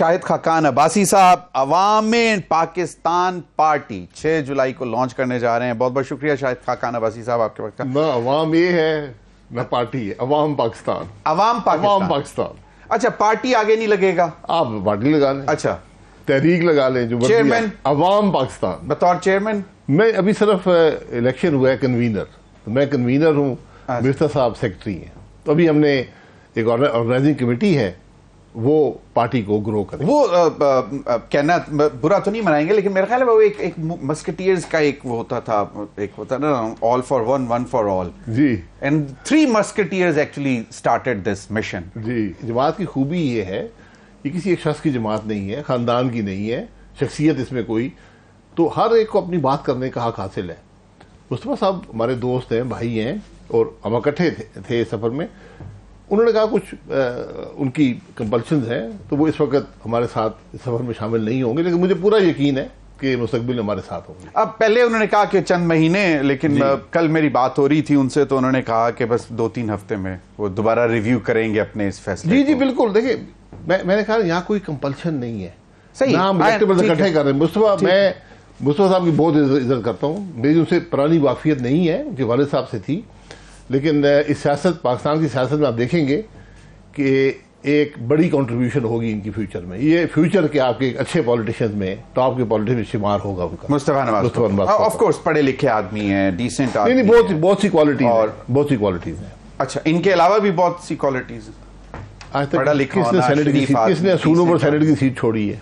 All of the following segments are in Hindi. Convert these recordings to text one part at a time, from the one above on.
शाहिद खाकान अब्बासी साहब अवाम पाकिस्तान पार्टी 6 जुलाई को लॉन्च करने जा रहे हैं बहुत बहुत शुक्रिया शाहिद खाकान अब्बासी साहब आपके वक्त ना अवाम ये है ना पार्टी है अवाम पाकिस्तान अवाम पाकिस्तान अवाम पाकिस्तान अच्छा पार्टी आगे नहीं लगेगा आप पार्टी लगा लें अच्छा तहरीक लगा लें जो चेयरमैन अवाम पाकिस्तान बतौर चेयरमैन मैं अभी सिर्फ इलेक्शन हुआ है कन्वीनर तो मैं कन्वीनर हूँ अच्छा। मिर्सा साहब सेक्रेटरी हैं तो अभी हमने एक ऑर्गेनाइजिंग कमेटी है वो पार्टी को ग्रो करें वो आ, आ, आ, कहना बुरा तो नहीं मनाएंगे लेकिन मेरा ख्याल है वो एक एक मस्केटियर्स का एक वो होता था एक होता ना all for one one for all जी and three musketeers actually started this mission जी जमात की खूबी ये है ये किसी एक शख्स की जमात नहीं है ख़ानदान की नहीं है शख्सियत इसमें कोई तो हर एक को अपनी बात करने का हक हासिल है उस पर साहब हमारे दोस्त हैं भाई हैं और हम इकट्ठे थे, थे सफ़र में उन्होंने कहा कुछ आ, उनकी कंपल्शन हैं तो वो इस वक्त हमारे साथ इस सफर में शामिल नहीं होंगे लेकिन मुझे पूरा यकीन है कि मुस्तबिल हमारे साथ होंगे अब पहले उन्होंने कहा कि चंद महीने लेकिन कल मेरी बात हो रही थी उनसे तो उन्होंने कहा कि बस दो तीन हफ्ते में वो दोबारा रिव्यू करेंगे अपने इस फैसले जी जी बिल्कुल देखिए मैं मैंने कहा यहाँ कोई कंपल्शन नहीं है सही हम हाँ, मतलब इकट्ठे कर रहे हैं मुस्तफा मैं मुस्तफा साहब की बहुत इज्जत करता हूँ मेरी उनसे पुरानी वाफियत नहीं है उनके वाले साहब से थी लेकिन इस सियासत पाकिस्तान की सियासत में आप देखेंगे कि एक बड़ी कंट्रीब्यूशन होगी इनकी फ्यूचर में ये फ्यूचर के आपके अच्छे पॉलिटिशियंस में टॉप के पॉलिटिशियन शुमार होगा उनका मुस्तफा नवाज मुस्तफा नवाज ऑफ कोर्स पढ़े लिखे आदमी है डिसेंट आदमी नहीं बहुत बहुत सी क्वालिटी और बहुत सी क्वालिटीज हैं अच्छा इनके अलावा भी बहुत सी क्वालिटीज आज तक पढ़ा लिखा किसने सेनेट की सीट किसने असूलों पर सेनेट की सीट छोड़ी है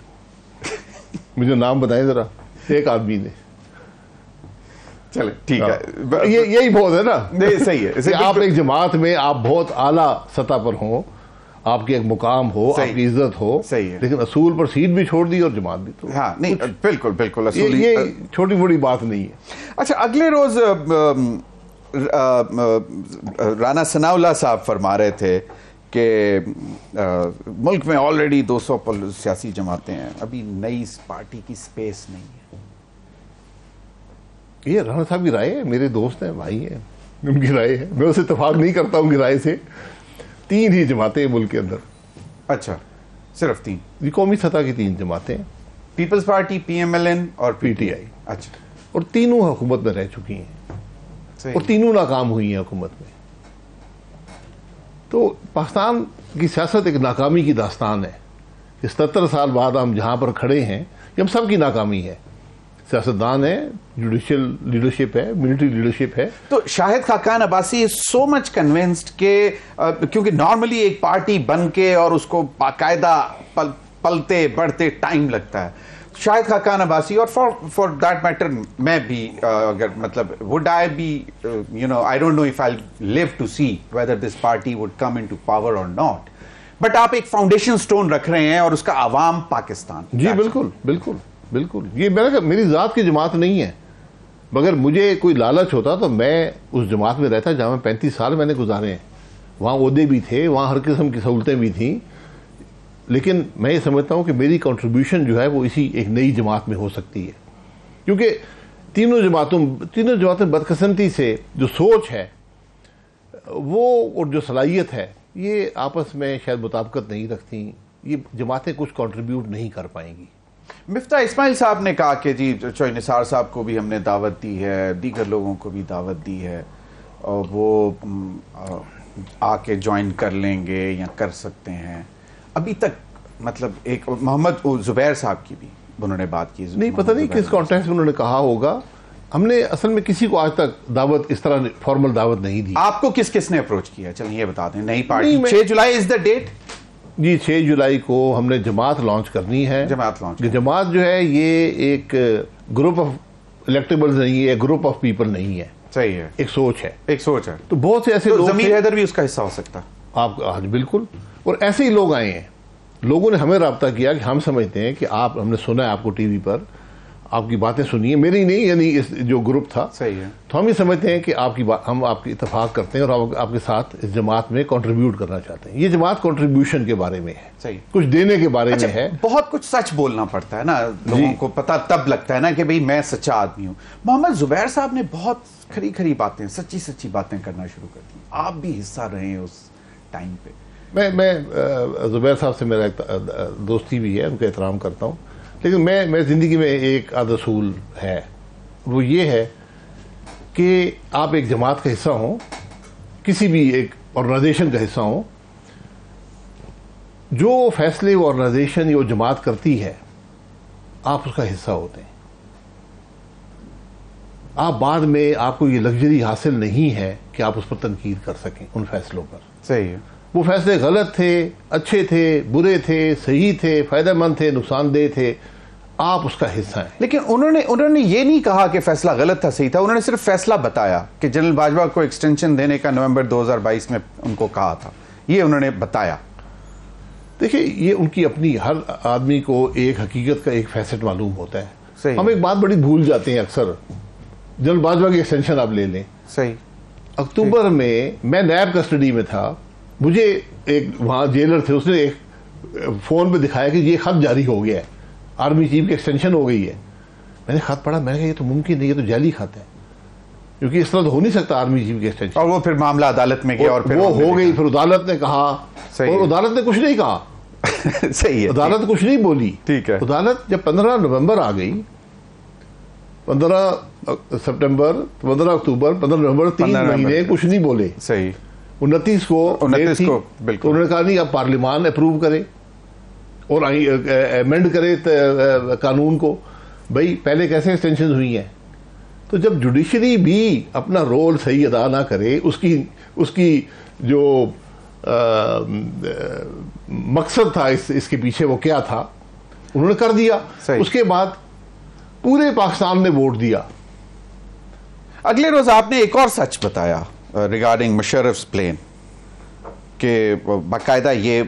मुझे नाम बताएं जरा एक आदमी ने चले ठीक है हाँ। ये यही बहुत है ना नहीं सही है सही आप एक जमात में आप बहुत आला सतह पर हो आपकी एक मुकाम हो आपकी इज्जत हो सही है लेकिन असूल पर सीट भी छोड़ दी और जमात भी तो हाँ नहीं बिल्कुल बिल्कुल असूल ये छोटी मोटी बात नहीं है अच्छा अगले रोज राना सनाउल्ला साहब फरमा रहे थे कि मुल्क में ऑलरेडी 200 सियासी जमातें हैं अभी नई पार्टी की स्पेस नहीं है ये राणा साहब की राय है मेरे दोस्त हैं भाई हैं उनकी राय है मैं उसे इतफाक नहीं करता उनकी राय से तीन ही जमातें हैं मुल्क के अंदर अच्छा सिर्फ तीन कौमी सतह की तीन जमातें पीपल्स पार्टी पीएमएलएन और पीटीआई अच्छा और तीनों हुकूमत में रह चुकी हैं और तीनों नाकाम हुई हैं हुकूमत में तो पाकिस्तान की सियासत एक नाकामी की दास्तान है कि सत्तर साल बाद हम जहाँ पर खड़े हैं ये हम सबकी नाकामी है सियासतदान है जुडिशियल लीडरशिप है मिलिट्री लीडरशिप है तो Shahid Khaqan Abbasi so much convinced के क्योंकि नॉर्मली एक पार्टी बन के और उसको बाकायदा पल, पलते बढ़ते टाइम लगता है शाहिद खाकान अब्बासी और फॉर फॉर दैट मैटर मैं भी uh, अगर मतलब would I be you know I don't know if I live to see whether this party would come into power और नॉट बट आप एक फाउंडेशन स्टोन रख रहे हैं और उसका आवाम पाकिस्तान जी बिल्कुल बिल्कुल बिल्कुल ये मेरा मेरी ज़ात की जमात नहीं है मगर मुझे कोई लालच होता तो मैं उस जमात में रहता जहाँ मैं पैंतीस साल मैंने गुजारे हैं वहाँ उहदे भी थे वहाँ हर किस्म की सहूलतें भी थी लेकिन मैं ये समझता हूँ कि मेरी कंट्रीब्यूशन जो है वो इसी एक नई जमात में हो सकती है क्योंकि तीनों जमातों तीनों जमातें बदकसमती से जो सोच है वो और जो सलाहियत है ये आपस में शायद मुताबकत नहीं रखती ये जमातें कुछ कंट्रीब्यूट नहीं कर पाएंगी मिफ्ता इस्माइल साहब ने कहा कि जी चोई अच्छा, निसार साहब को भी हमने दावत दी है दीगर लोगों को भी दावत दी है और वो आके ज्वाइन कर लेंगे या कर सकते हैं अभी तक मतलब एक मोहम्मद जुबैर साहब की भी उन्होंने बात की नहीं पता नहीं किस कॉन्टेक्स में उन्होंने कहा होगा हमने असल में किसी को आज तक दावत इस तरह फॉर्मल दावत नहीं दी आपको किस किसने अप्रोच किया चलिए ये बता दें नई पार्टी छह जुलाई इज द डेट जी छः जुलाई को हमने जमात लॉन्च करनी है जमात लॉन्च जमात जो है ये एक ग्रुप ऑफ इलेक्टेबल नहीं है ग्रुप ऑफ पीपल नहीं है सही है एक सोच है एक सोच है तो बहुत से ऐसे तो लोग हैदर भी उसका हिस्सा हो सकता आप आज हाँ बिल्कुल और ऐसे ही लोग आए हैं लोगों ने हमें रबता किया कि हम समझते हैं कि आप हमने सुना है आपको टीवी पर आपकी बातें सुनिए मेरी नहीं यानी इस जो ग्रुप था सही है तो हम ये समझते हैं कि आपकी बात हम आपकी इतफाक करते हैं और आप, आपके साथ इस जमात में कंट्रीब्यूट करना चाहते हैं ये जमात कंट्रीब्यूशन के बारे में है सही कुछ देने के बारे अच्छा, में है बहुत कुछ सच बोलना पड़ता है ना लोगों को पता तब लगता है ना कि भाई मैं सच्चा आदमी हूँ मोहम्मद जुबैर साहब ने बहुत खरी खरी बातें सच्ची सच्ची बातें करना शुरू कर दी आप भी हिस्सा रहे उस टाइम पे मैं मैं जुबैर साहब से मेरा दोस्ती भी है उनका एहतराम करता हूँ लेकिन मैं मैं ज़िंदगी में एक असूल है वो ये है कि आप एक जमात का हिस्सा हों किसी भी एक ऑर्गेनाइजेशन का हिस्सा हों जो फैसले वो ऑर्गेनाइजेशन या जमात करती है आप उसका हिस्सा होते हैं आप बाद में आपको ये लग्जरी हासिल नहीं है कि आप उस पर तनकीद कर सकें उन फैसलों पर सही है वो फैसले गलत थे अच्छे थे बुरे थे सही थे फायदेमंद थे नुकसानदेह थे आप उसका हिस्सा हैं लेकिन उन्होंने उन्होंने ये नहीं कहा कि फैसला गलत था सही था उन्होंने सिर्फ फैसला बताया कि जनरल बाजवा को एक्सटेंशन देने का नवंबर 2022 में उनको कहा था ये उन्होंने बताया देखिए ये उनकी अपनी हर आदमी को एक हकीकत का एक फैसट मालूम होता है सही हम एक बात बड़ी भूल जाते हैं अक्सर जनरल बाजवा की एक्सटेंशन आप ले लें सही अक्टूबर में मैं नैब कस्टडी में था मुझे एक वहाँ जेलर थे उसने एक फ़ोन पे दिखाया कि ये ख़त जारी हो गया है आर्मी चीफ की एक्सटेंशन हो गई है मैंने ख़त पढ़ा मैंने कहा ये तो मुमकिन नहीं ये तो जाली ख़त है क्योंकि इस तरह तो हो नहीं सकता आर्मी चीफ की एक्सटेंशन और वो फिर मामला अदालत में गया और फिर वो हो गई फिर अदालत ने कहा और अदालत ने कुछ नहीं कहा सही है अदालत कुछ नहीं बोली ठीक है अदालत जब पंद्रह नवम्बर आ गई पंद्रह सितंबर पंद्रह अक्टूबर पंद्रह नवंबर तीन महीने कुछ नहीं बोले सही उनतीस को उनतीस को बिल्कुल तो उन्होंने कहा नहीं अब पार्लियामान अप्रूव करे और अमेंड करे कानून को भाई पहले कैसे एक्सटेंशन हुई हैं तो जब जुडिशरी भी अपना रोल सही अदा ना करे उसकी उसकी जो आ, मकसद था इस, इसके पीछे वो क्या था उन्होंने कर दिया उसके बाद पूरे पाकिस्तान ने वोट दिया अगले रोज आपने एक और सच बताया रिगार्डिंग मुशरफ्स प्लेन के बाकायदा ये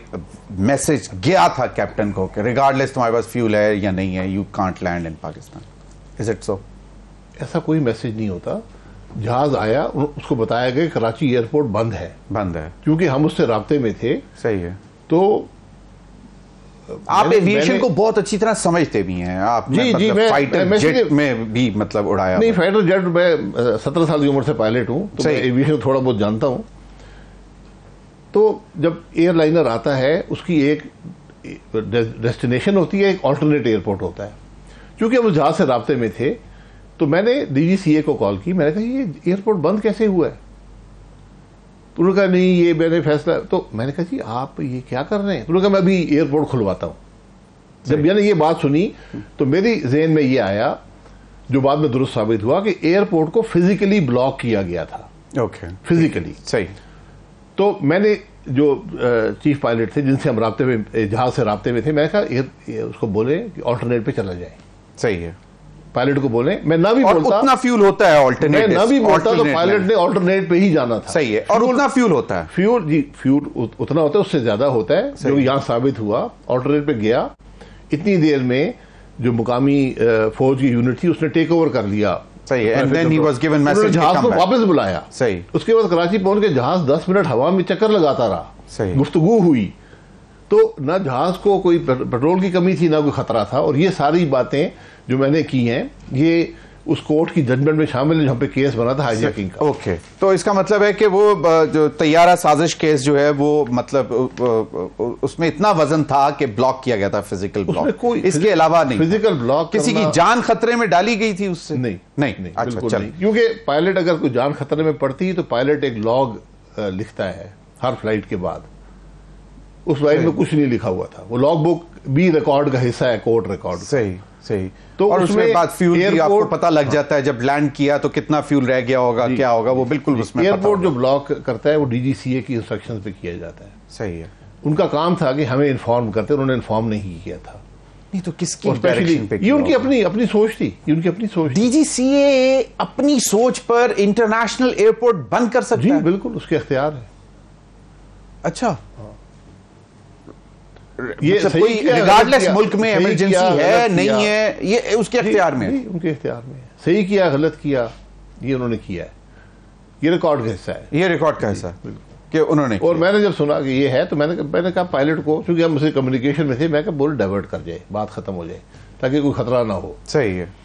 मैसेज गया था कैप्टन को कि रिगार्डलेस तुम्हारे पास फ्यूल है या नहीं है you can't land in Pakistan is it so ऐसा कोई मैसेज नहीं होता जहाज आया उसको बताया गया कराची एयरपोर्ट बंद है बंद है क्योंकि हम उससे रबते में थे सही है तो आप एविएशन को बहुत अच्छी तरह समझते भी हैं आप जी मतलब जी मैं, फाइटर मैं, जेट में भी मतलब उड़ाया नहीं फाइटर जेट मैं सत्रह साल की उम्र से पायलट हूँ तो मैं एविएशन थोड़ा बहुत जानता हूँ तो जब एयरलाइनर आता है उसकी एक डेस्टिनेशन होती है एक ऑल्टरनेट एयरपोर्ट होता है क्योंकि हम जहाज से रबते में थे तो मैंने डीजीसीए को कॉल की मैंने कहा ये एयरपोर्ट बंद कैसे हुआ है उन्होंने कहा नहीं ये मैंने फैसला तो मैंने कहा जी आप ये क्या कर रहे हैं उन्होंने कहा मैं अभी एयरपोर्ट खुलवाता हूँ जब मैंने ये बात सुनी तो मेरी जहन में ये आया जो बाद में दुरुस्त साबित हुआ कि एयरपोर्ट को फिजिकली ब्लॉक किया गया था ओके फिजिकली सही तो मैंने जो चीफ पायलट थे जिनसे हम रबते हुए जहाज से रबते में थे मैंने कहा उसको बोले कि ऑल्टरनेट पे चला जाए सही है पायलट को बोले मैं ना भी बोलता उतना फ्यूल होता है ऑल्टरनेट ना भी बोलता तो पायलट ने ऑल्टरनेट पे ही जाना था सही है और उतना फ्यूल होता है फ्यूल जी फ्यूल उतना होता है उससे ज्यादा होता है जो यहाँ साबित हुआ ऑल्टरनेट पे गया इतनी देर में जो मुकामी फौज की यूनिट थी उसने टेक ओवर कर लिया सही है and then he was given message जहाज को वापस बुलाया सही उसके बाद कराची पहुंच के जहाज दस मिनट हवा में चक्कर लगाता रहा सही गुफ्तगू हुई तो ना जहाज को कोई पेट्रोल की कमी थी ना कोई खतरा था और ये सारी बातें जो मैंने की हैं ये उस कोर्ट की जजमेंट में शामिल है जहाँ पे केस बना था हाईजैकिंग का ओके तो इसका मतलब है कि वो जो तैयारा साजिश केस जो है वो मतलब उसमें इतना वजन था कि ब्लॉक किया गया था फिजिकल ब्लॉक कोई इसके अलावा नहीं फिजिकल ब्लॉक किसी की जान खतरे में डाली गई थी उससे नहीं नहीं, नहीं, अच्छा, नहीं। क्योंकि पायलट अगर कोई जान खतरे में पड़ती तो पायलट एक लॉग लिखता है हर फ्लाइट के बाद उस वाइन में कुछ नहीं लिखा हुआ था वो लॉग बुक बी रिकॉर्ड का हिस्सा है कोर्ट रिकॉर्ड सही सही तो और उसमें, उसमें बाद फ्यूल भी आपको पता लग जाता है जब लैंड किया तो कितना फ्यूल रह गया होगा क्या होगा वो बिल्कुल उसमें एयरपोर्ट जो ब्लॉक करता है वो डीजीसीए की इंस्ट्रक्शन पे किया जाता है सही है उनका काम था कि हमें इन्फॉर्म करते उन्होंने इन्फॉर्म नहीं किया था नहीं तो किसकी डायरेक्शन पे ये उनकी अपनी अपनी सोच थी ये उनकी अपनी सोच डीजीसीए अपनी सोच पर इंटरनेशनल एयरपोर्ट बंद कर सकता है बिल्कुल उसके अख्तियार है अच्छा हाँ। ये मतलब कोई रिगार्डलेस मुल्क में इमरजेंसी है नहीं है ये उसके अख्तियार में उनके अख्तियार में सही किया गलत किया ये उन्होंने किया है ये रिकॉर्ड का हिस्सा है ये रिकॉर्ड का हिस्सा कि उन्होंने और मैंने जब सुना कि ये है तो मैंने मैंने कहा पायलट को क्योंकि हम उसे कम्युनिकेशन में थे मैं कहा बोल डाइवर्ट कर जाए बात खत्म हो जाए ताकि कोई खतरा ना हो सही है